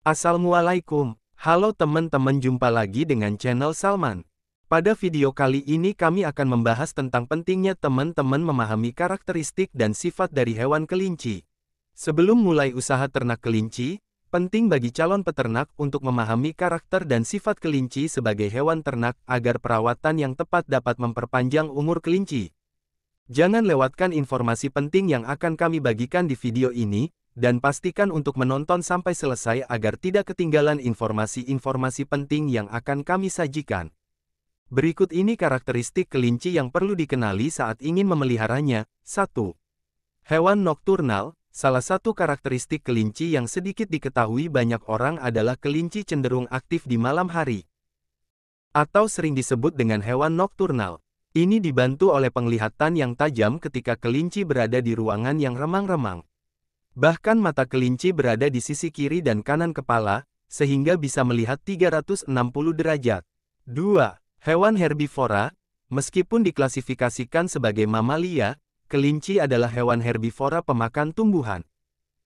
Assalamualaikum, halo teman-teman jumpa lagi dengan channel Salman. Pada video kali ini kami akan membahas tentang pentingnya teman-teman memahami karakteristik dan sifat dari hewan kelinci. Sebelum mulai usaha ternak kelinci, penting bagi calon peternak untuk memahami karakter dan sifat kelinci sebagai hewan ternak agar perawatan yang tepat dapat memperpanjang umur kelinci. Jangan lewatkan informasi penting yang akan kami bagikan di video ini, dan pastikan untuk menonton sampai selesai agar tidak ketinggalan informasi-informasi penting yang akan kami sajikan. Berikut ini karakteristik kelinci yang perlu dikenali saat ingin memeliharanya. 1. Hewan nokturnal, salah satu karakteristik kelinci yang sedikit diketahui banyak orang adalah kelinci cenderung aktif di malam hari. Atau sering disebut dengan hewan nokturnal. Ini dibantu oleh penglihatan yang tajam ketika kelinci berada di ruangan yang remang-remang. Bahkan mata kelinci berada di sisi kiri dan kanan kepala, sehingga bisa melihat 360 derajat. 2. Hewan herbivora, meskipun diklasifikasikan sebagai mamalia, kelinci adalah hewan herbivora pemakan tumbuhan.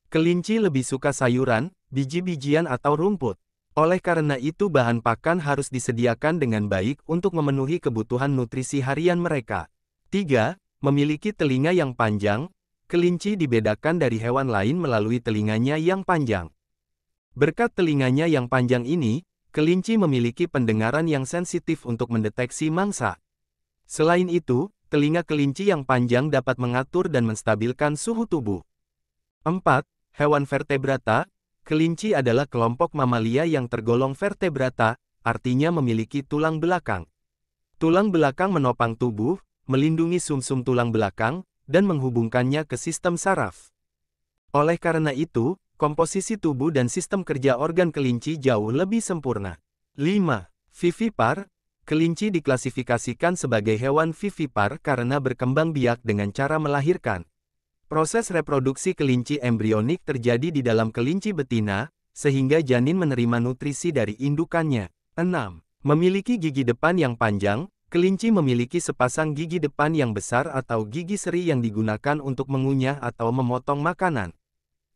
Kelinci lebih suka sayuran, biji-bijian atau rumput. Oleh karena itu bahan pakan harus disediakan dengan baik untuk memenuhi kebutuhan nutrisi harian mereka. 3. Memiliki telinga yang panjang, kelinci dibedakan dari hewan lain melalui telinganya yang panjang. Berkat telinganya yang panjang ini, kelinci memiliki pendengaran yang sensitif untuk mendeteksi mangsa. Selain itu, telinga kelinci yang panjang dapat mengatur dan menstabilkan suhu tubuh. 4. Hewan vertebrata, kelinci adalah kelompok mamalia yang tergolong vertebrata, artinya memiliki tulang belakang. Tulang belakang menopang tubuh, melindungi sumsum -sum tulang belakang, dan menghubungkannya ke sistem saraf. Oleh karena itu, komposisi tubuh dan sistem kerja organ kelinci jauh lebih sempurna. 5. Vivipar Kelinci diklasifikasikan sebagai hewan vivipar karena berkembang biak dengan cara melahirkan. Proses reproduksi kelinci embrionik terjadi di dalam kelinci betina, sehingga janin menerima nutrisi dari indukannya. 6. Memiliki gigi depan yang panjang, Kelinci memiliki sepasang gigi depan yang besar atau gigi seri yang digunakan untuk mengunyah atau memotong makanan.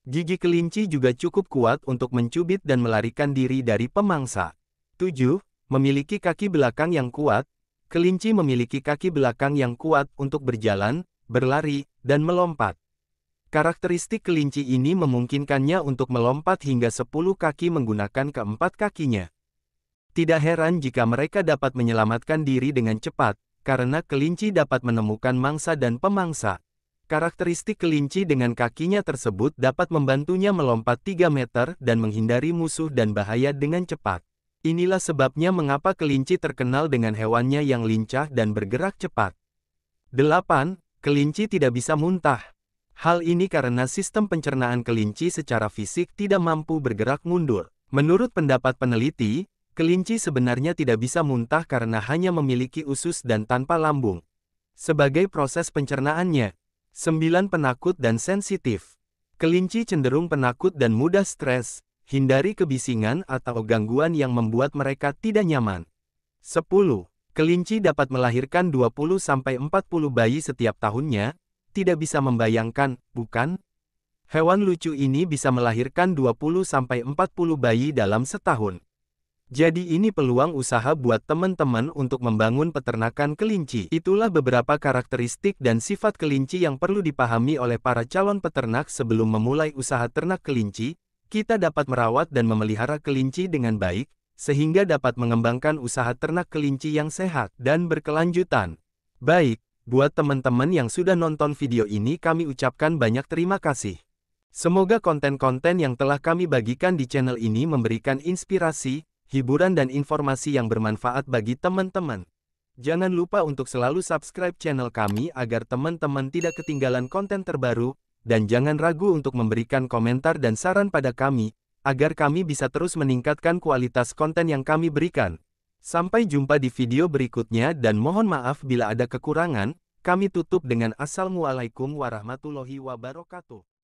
Gigi kelinci juga cukup kuat untuk mencubit dan melarikan diri dari pemangsa. 7. Memiliki kaki belakang yang kuat. Kelinci memiliki kaki belakang yang kuat untuk berjalan, berlari, dan melompat. Karakteristik kelinci ini memungkinkannya untuk melompat hingga 10 kaki menggunakan keempat kakinya. Tidak heran jika mereka dapat menyelamatkan diri dengan cepat, karena kelinci dapat menemukan mangsa dan pemangsa. Karakteristik kelinci dengan kakinya tersebut dapat membantunya melompat 3 meter dan menghindari musuh dan bahaya dengan cepat. Inilah sebabnya mengapa kelinci terkenal dengan hewannya yang lincah dan bergerak cepat. 8. Kelinci tidak bisa muntah. Hal ini karena sistem pencernaan kelinci secara fisik tidak mampu bergerak mundur. Menurut pendapat peneliti, Kelinci sebenarnya tidak bisa muntah karena hanya memiliki usus dan tanpa lambung. Sebagai proses pencernaannya, 9. penakut dan sensitif. Kelinci cenderung penakut dan mudah stres, hindari kebisingan atau gangguan yang membuat mereka tidak nyaman. 10. Kelinci dapat melahirkan 20-40 bayi setiap tahunnya, tidak bisa membayangkan, bukan? Hewan lucu ini bisa melahirkan 20-40 bayi dalam setahun. Jadi ini peluang usaha buat teman-teman untuk membangun peternakan kelinci. Itulah beberapa karakteristik dan sifat kelinci yang perlu dipahami oleh para calon peternak sebelum memulai usaha ternak kelinci. Kita dapat merawat dan memelihara kelinci dengan baik, sehingga dapat mengembangkan usaha ternak kelinci yang sehat dan berkelanjutan. Baik, buat teman-teman yang sudah nonton video ini kami ucapkan banyak terima kasih. Semoga konten-konten yang telah kami bagikan di channel ini memberikan inspirasi, hiburan dan informasi yang bermanfaat bagi teman-teman. Jangan lupa untuk selalu subscribe channel kami agar teman-teman tidak ketinggalan konten terbaru, dan jangan ragu untuk memberikan komentar dan saran pada kami, agar kami bisa terus meningkatkan kualitas konten yang kami berikan. Sampai jumpa di video berikutnya dan mohon maaf bila ada kekurangan, kami tutup dengan Assalamualaikum warahmatullahi wabarakatuh.